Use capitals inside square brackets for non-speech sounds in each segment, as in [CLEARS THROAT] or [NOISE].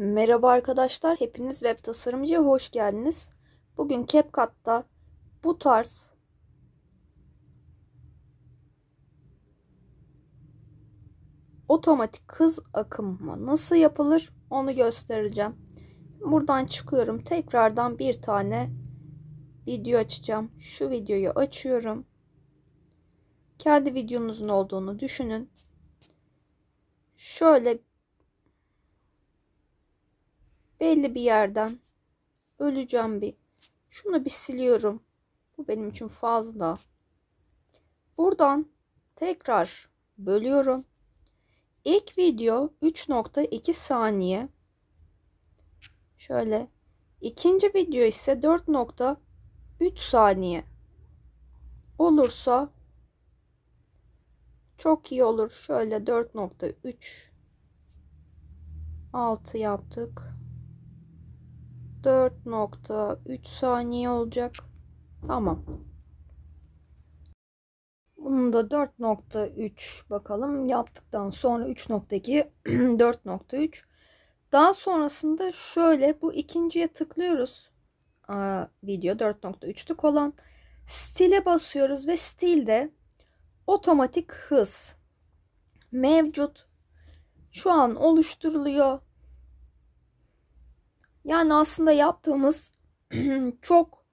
Merhaba arkadaşlar, hepiniz web tasarımcıya hoş geldiniz. Bugün CapCut'ta bu tarz otomatik hız akımı nasıl yapılır onu göstereceğim. Buradan çıkıyorum. Tekrardan bir tane video açacağım. Şu videoyu açıyorum. Kendi videonuzun olduğunu düşünün. Şöyle belli bir yerden öleceğim bir. Şunu bir siliyorum. Bu benim için fazla. Buradan tekrar bölüyorum. İlk video 3.2 saniye. Şöyle. İkinci video ise 4.3 saniye. Olursa çok iyi olur. Şöyle 4.3 6 yaptık. 4.3 saniye olacak. Tamam. Bunu da 4.3 bakalım yaptıktan sonra 3.2 4.3 [CLEARS THROAT] daha sonrasında şöyle bu ikinciye tıklıyoruz. Aa, video 4.3'lük olan stile basıyoruz ve stilde otomatik hız mevcut. Şu an oluşturuluyor. Yani aslında yaptığımız [CLEARS THROAT] çok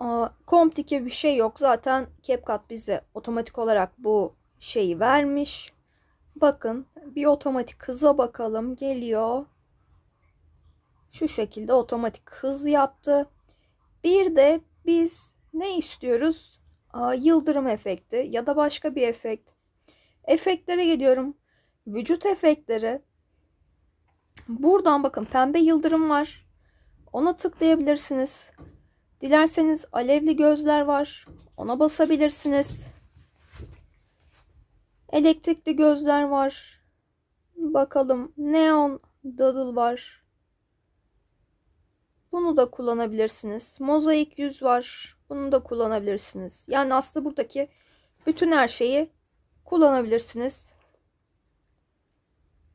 a, komplike bir şey yok. Zaten CapCut bize otomatik olarak bu şeyi vermiş. Bakın bir otomatik hıza bakalım geliyor. Şu şekilde otomatik hız yaptı. Bir de biz ne istiyoruz? Aa, yıldırım efekti ya da başka bir efekt. Efektlere geliyorum. Vücut efektleri Buradan bakın pembe yıldırım var. Ona tıklayabilirsiniz. Dilerseniz alevli gözler var. Ona basabilirsiniz. Elektrikli gözler var. Bakalım neon dadıl var. Bunu da kullanabilirsiniz. Mozaik yüz var. Bunu da kullanabilirsiniz. Yani aslında buradaki bütün her şeyi kullanabilirsiniz.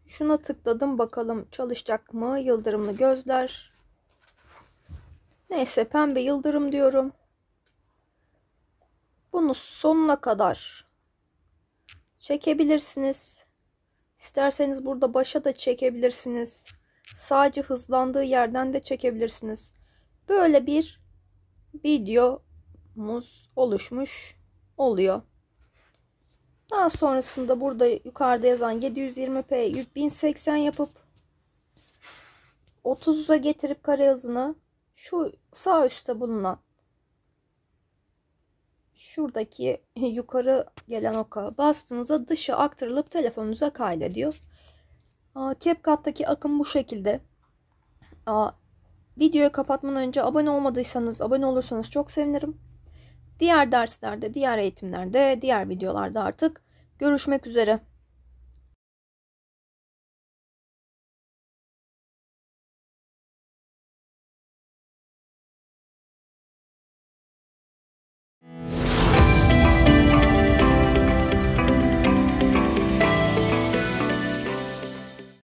Şuna tıkladım bakalım çalışacak mı? Yıldırımlı gözler. Neyse pembe yıldırım diyorum. Bunu sonuna kadar çekebilirsiniz. İsterseniz burada başa da çekebilirsiniz. Sadece hızlandığı yerden de çekebilirsiniz. Böyle bir videomuz oluşmuş oluyor. Daha sonrasında burada yukarıda yazan 720p 1080 yapıp 30'a getirip kare hızını şu sağ üstte bulunan şuradaki [LAUGHS] yukarı gelen oka bastığınızda dışa aktarılıp telefonunuza kaydediyor. CapCut'taki akım bu şekilde. videoyu kapatmadan önce abone olmadıysanız abone olursanız çok sevinirim. Diğer derslerde, diğer eğitimlerde, diğer videolarda artık Görüşmek üzere.